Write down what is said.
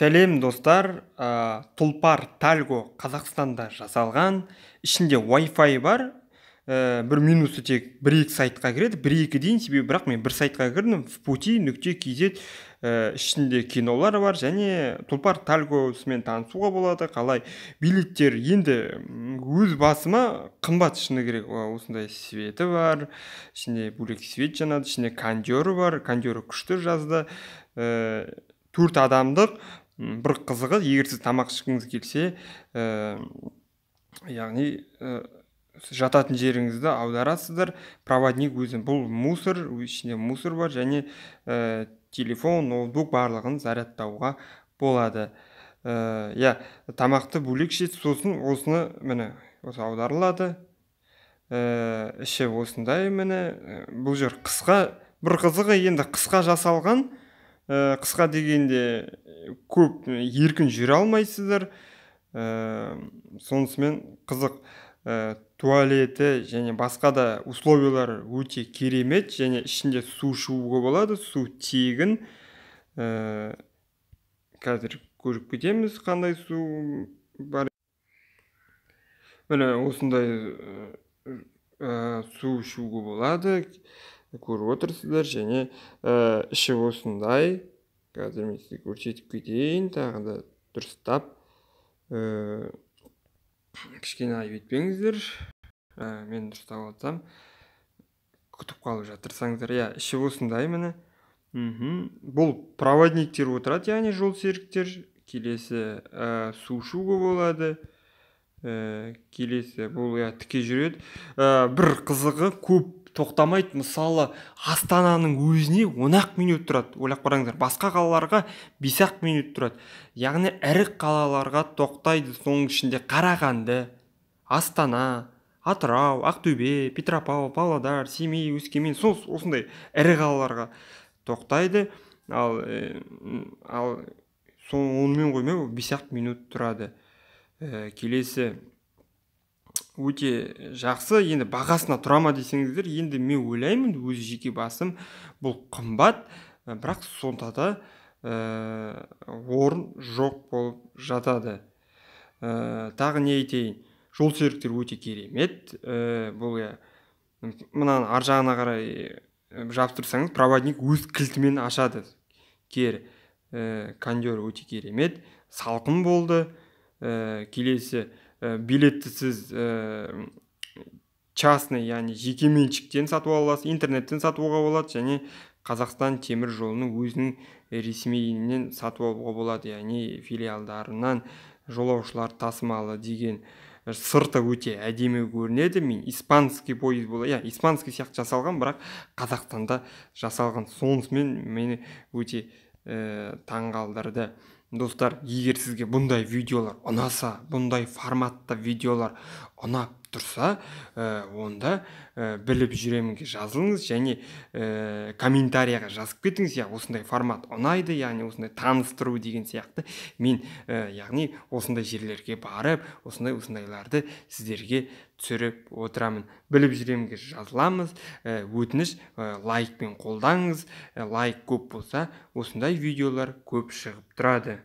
сәлем достар ә, тұлпар тальго қазақстанда жасалған ішінде Wi-Fi бар ә, бір минусы тек бір екі сайтқа кіреді бір екі дейін себебі бірақ мен бір сайтқа кірдім в пути нүкте кз ә, ішінде кинолар бар және тұлпар тальгосымен танысуға болады қалай билеттер енді өз басыма қымбат шыны керек осындай светі бар ішінде бөлек свет жанады ішінде кондеры бар кондеры күшті жазды ә, төрт адамдық бір қызығы егер сіз тамақ ішкіңіз келсе ә, яғни э, жататын жеріңізді аударасыздар проводник өзі бұл мусор ішінде мусор бар және э, телефон ноутбук барлығын зарядтауға болады иә ә, тамақты бөлек ішеді сосын осыны міне осы аударылады ә, іші осындай міне бұл жер қысқа бір қызығы енді қысқа жасалған Э, қысқа дегенде э, көп э, еркін жүре алмайсыздар ә, сонысымен қызық ә, туалеті және басқа да условиялары өте керемет және ішінде су шығуға болады су тегін ә, қазір көріп кетеміз қандай су бар міне осындай ә, су ішуге болады көріп отырсыздар және ә, іші осындай қазір мен сізге көрсетіп кетейін тағы да дұрыстап ә, э, кішкене айып етпеңіздер ә, мен дұрыстап алсам күтіп қалып жатырсаңыздар иә іші осындай міне бұл проводниктер отырады яғни жолсеріктер келесі ә, э, сушуго болады ә, келесі бұл иә тіке жүреді ә, бір қызығы көп тоқтамайды мысалы астананың өзіне он ақ минут тұрады ойлап қараңыздар басқа қалаларға бес ақ минут тұрады яғни ірі қалаларға тоқтайды соның ішінде қарағанды астана атырау ақтөбе петропавл павлодар семей өскемен сол осындай ірі қалаларға тоқтайды ал э, ал онымен қоймай бес ақ минут тұрады э, келесі өте жақсы енді бағасына тұра ма десеңіздер енді мен ойлаймын өз жеке басым бұл қымбат бірақ сонда да ә, орын жоқ болып жатады ә, тағы не айтайын жолсеріктер өте керемет ә, бұл иә мынаны ар жағына қарай жабыстырсаңыз проводник өз кілтімен ашады кер, ә, кондер өте керемет салқын болды ә, келесі ә, э, билетті сіз ә, э, частный яғни жекеменшіктен сатып ала аласыз интернеттен сатуға болады және қазақстан темір жолының өзінің ресмиінен сатып алуға болады яғни филиалдарынан жолаушылар тасымалы деген э, сырты өте әдемі көрінеді мен испанский поезд бола иә испанский сияқты жасалған бірақ қазақстанда жасалған сонысымен мені өте ә, таңғалдырды достар егер сізге бұндай видеолар ұнаса бұндай форматта видеолар ұнап тұрса ә, онда ә, біліп жүремінге жазылыңыз және ә, комментарияға жазып кетіңіз иә осындай формат ұнайды яғни осындай таныстыру деген сияқты мен ә, яғни осындай жерлерге барып осындай осындайларды сіздерге түсіріп отырамын біліп жүремінге жазыламыз ә, өтініш лайкпен қолдаңыз лайк көп болса осындай видеолар көп шығып тұрады